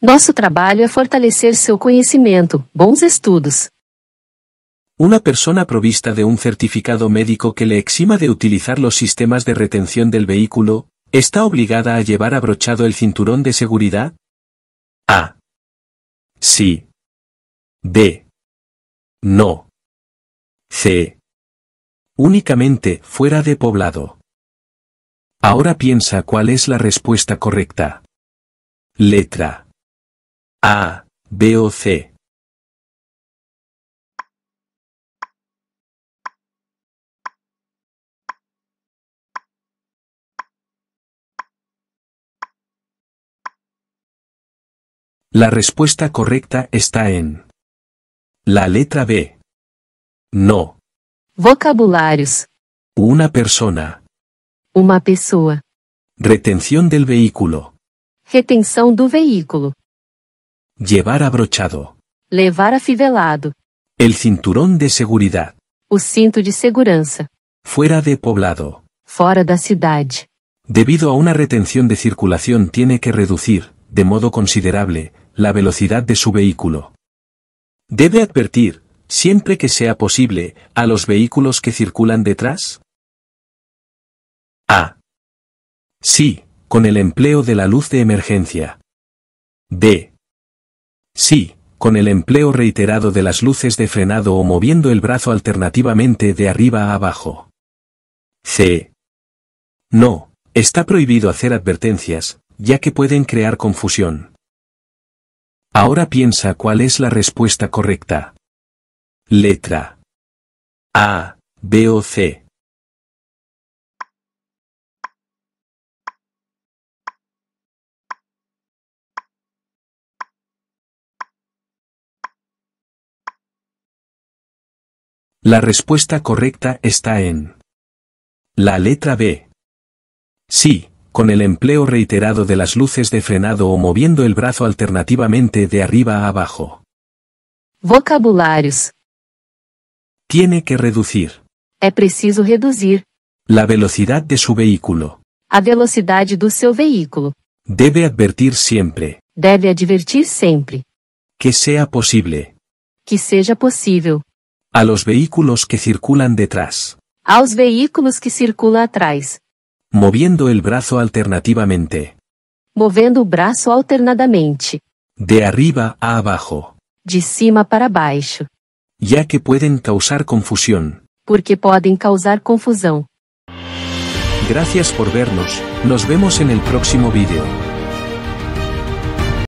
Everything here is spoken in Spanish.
Nuestro trabajo es fortalecer su conocimiento. bons estudos. Una persona provista de un certificado médico que le exima de utilizar los sistemas de retención del vehículo, ¿está obligada a llevar abrochado el cinturón de seguridad? A. Sí. B. No. C. Únicamente fuera de poblado. Ahora piensa cuál es la respuesta correcta. Letra. A, B o C. La respuesta correcta está en la letra B. No. Vocabularios. Una persona. Una pessoa. Retención del vehículo. Retención del vehículo. Llevar abrochado. Levar afivelado. El cinturón de seguridad. O cinto de seguridad. Fuera de poblado. Fora da ciudad. Debido a una retención de circulación tiene que reducir, de modo considerable, la velocidad de su vehículo. Debe advertir, siempre que sea posible, a los vehículos que circulan detrás. A. Sí, con el empleo de la luz de emergencia. D Sí, con el empleo reiterado de las luces de frenado o moviendo el brazo alternativamente de arriba a abajo. C. No, está prohibido hacer advertencias, ya que pueden crear confusión. Ahora piensa cuál es la respuesta correcta. Letra A, B o C. La respuesta correcta está en la letra B. Sí, con el empleo reiterado de las luces de frenado o moviendo el brazo alternativamente de arriba a abajo. Vocabularios. Tiene que reducir. Es preciso reducir. La velocidad de su vehículo. A velocidad de su vehículo. Debe advertir siempre. Debe advertir siempre. Que sea posible. Que sea posible. A los vehículos que circulan detrás. A los vehículos que circulan atrás. Moviendo el brazo alternativamente. Moviendo el brazo alternadamente. De arriba a abajo. De cima para baixo. Ya que pueden causar confusión. Porque pueden causar confusión. Gracias por vernos, nos vemos en el próximo vídeo.